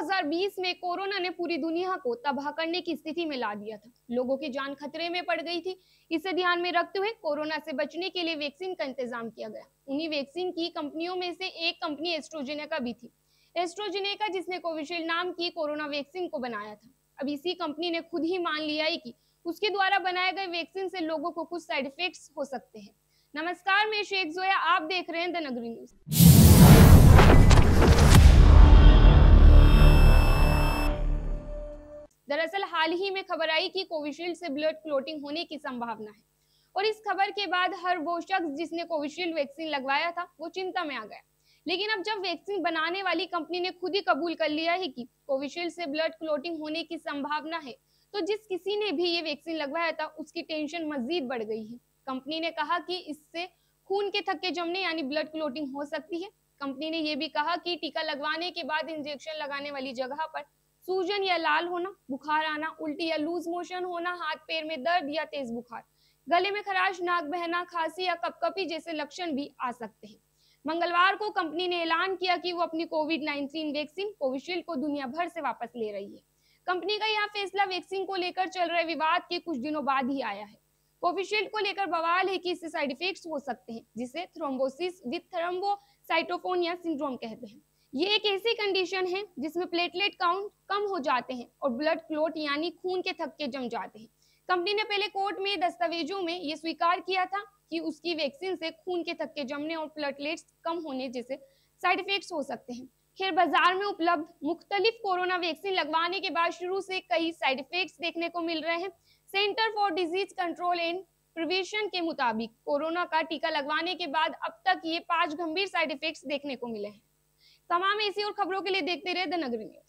2020 में कोरोना ने पूरी दुनिया को तबाह करने की स्थिति में ला दिया था लोगों की जान खतरे में पड़ गई थी इसे ध्यान में रखते हुए कोरोना से बचने के लिए वैक्सीन का इंतजाम किया गया उन्हीं वैक्सीन की कंपनियों में से एक कंपनी एस्ट्रोजेनेका भी थी एस्ट्रोजेनेका जिसने कोविशील्ड नाम की कोरोना वैक्सीन को बनाया था अब इसी कंपनी ने खुद ही मान लिया है कि उसके द्वारा बनाए गए वैक्सीन से लोगों को कुछ साइड इफेक्ट्स हो सकते हैं नमस्कार मैं शेख जोया आप देख रहे हैं द नगरी न्यूज दरअसल हाल ही में खबर आई कि कोविशील्ड से ब्लड क्लोटिंग होने की संभावना है और इस खबर के बाद हर वो शख्स जिसने कोविशील्ड वैक्सीन लगवाया था वो चिंता में आ गया लेकिन अब जब वैक्सीन बनाने वाली कंपनी ने खुद ही कबूल कर लिया है कि कोविशील्ड से ब्लड क्लोटिंग होने की संभावना है तो जिस किसी ने भी ये वैक्सीन लगवाया था उसकी टेंशन मजीद बढ़ गई है कंपनी ने कहा कि इससे खून के थक्के जमने यानी ब्लड क्लोटिंग हो सकती है कंपनी ने यह भी कहा कि टीका लगवाने के बाद इंजेक्शन लगाने वाली जगह पर सूजन या लाल होना बुखार आना उल्टी या लूज मोशन होना हाथ पैर में दर्द या तेज बुखार गले में खराश नाक बहना खांसी या कपकपी जैसे लक्षण भी आ सकते हैं मंगलवार को कंपनी ने ऐलान किया कि वो अपनी कोविड 19 वैक्सीन कोविशील्ड को दुनिया भर से वापस ले रही है कंपनी का यह फैसला वैक्सीन को लेकर चल रहे विवाद के कुछ दिनों बाद ही आया है कोविशील्ड को लेकर बवाल है कि इससे साइड इफेक्ट्स हो सकते हैं जिसे थ्रोम्बोसिस विद थ्रोम्बोसाइटोफोनिया सिंड्रोम कहते हैं ये एक ऐसी कंडीशन है जिसमें प्लेटलेट काउंट कम हो जाते हैं और ब्लड क्लोट यानी खून के थक्के जम जाते हैं कंपनी ने पहले कोर्ट में दस्तावेजों में ये स्वीकार किया था कि उसकी वैक्सीन से खून के थक्के जमने और प्लेटलेट्स कम होने जैसे साइड इफेक्ट्स हो सकते हैं खैर बाजार में उपलब्ध मुख्तलिफ कोरोना वैक्सीन लगवाने के बाद शुरू से कई साइड इफेक्ट देखने को मिल रहे हैं center for disease control and prevention के मुताबिक कोरोना का टीका लगवाने के बाद अब तक ये पांच गंभीर साइड इफेक्ट्स देखने को मिले हैं तमाम ऐसी और खबरों के लिए देखते रहे द नगरी न्यूज